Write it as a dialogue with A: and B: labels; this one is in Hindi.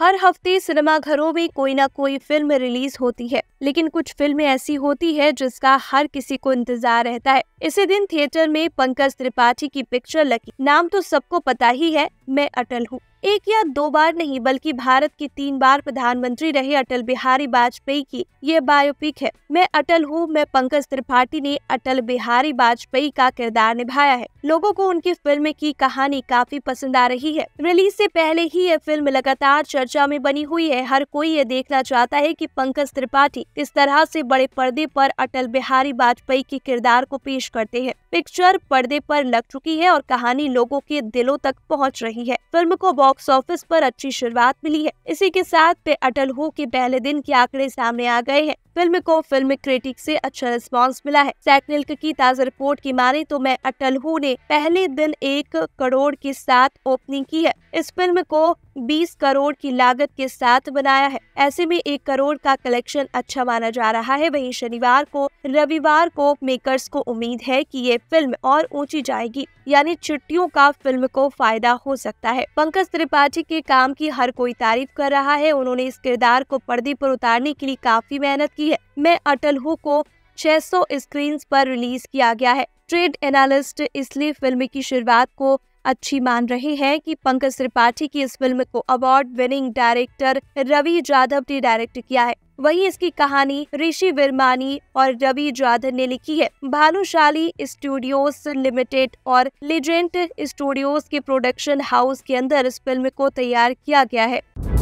A: हर हफ्ते सिनेमाघरों में कोई ना कोई फिल्म रिलीज होती है लेकिन कुछ फिल्में ऐसी होती है जिसका हर किसी को इंतजार रहता है इसी दिन थिएटर में पंकज त्रिपाठी की पिक्चर लगी नाम तो सबको पता ही है मैं अटल हूँ एक या दो बार नहीं बल्कि भारत की तीन बार प्रधानमंत्री रहे अटल बिहारी वाजपेयी की ये बायोपिक है मैं अटल हूँ मैं पंकज त्रिपाठी ने अटल बिहारी वाजपेयी का किरदार निभाया है लोगों को उनकी फिल्म की कहानी काफी पसंद आ रही है रिलीज से पहले ही ये फिल्म लगातार चर्चा में बनी हुई है हर कोई ये देखना चाहता है की पंकज त्रिपाठी किस तरह ऐसी बड़े पर्दे पर अटल बिहारी वाजपेयी के किरदार को पेश करते हैं पिक्चर पर्दे पर लग चुकी है और कहानी लोगों के दिलों तक पहुँच रही है फिल्म को बॉक्स ऑफिस पर अच्छी शुरुआत मिली है इसी के साथ पे अटल हो के पहले दिन के आंकड़े सामने आ गए हैं फिल्म को फिल्म क्रिटिक से अच्छा रिस्पांस मिला है सैकनिल्क की ताज़ा रिपोर्ट की माने तो मैं अटल हूँ ने पहले दिन एक करोड़ के साथ ओपनिंग की है इस फिल्म को 20 करोड़ की लागत के साथ बनाया है ऐसे में एक करोड़ का कलेक्शन अच्छा माना जा रहा है वहीं शनिवार को रविवार को मेकर्स को उम्मीद है कि ये फिल्म और ऊंची जाएगी यानी छुट्टियों का फिल्म को फायदा हो सकता है पंकज त्रिपाठी के काम की हर कोई तारीफ कर रहा है उन्होंने इस किरदार को पर्दे पर उतारने के लिए काफी मेहनत की की है मैं अटल हु को 600 स्क्रीन पर रिलीज किया गया है ट्रेड एनालिस्ट इसलिए फिल्म की शुरुआत को अच्छी मान रहे हैं कि पंकज त्रिपाठी की इस फिल्म को award winning director Ravi Jadhav ने डायरेक्ट किया है वहीं इसकी कहानी ऋषि विरमानी और रवि जाधव ने लिखी है भानुशाली स्टूडियोज लिमिटेड और लिजेंट स्टूडियोज के प्रोडक्शन हाउस के अंदर इस फिल्म को तैयार किया गया है